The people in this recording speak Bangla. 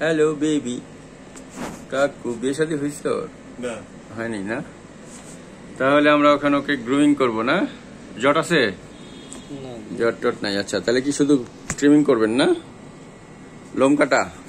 হ্যালো বেবি কাকু বিয়ে শাদী হয়েছে ওর হয়নি না তাহলে আমরা ওখানে ওকে গ্রুমিং করব না জট আছে জট টট নাই আচ্ছা তাহলে কি শুধু ট্রিমিং করবেন না লোম কাটা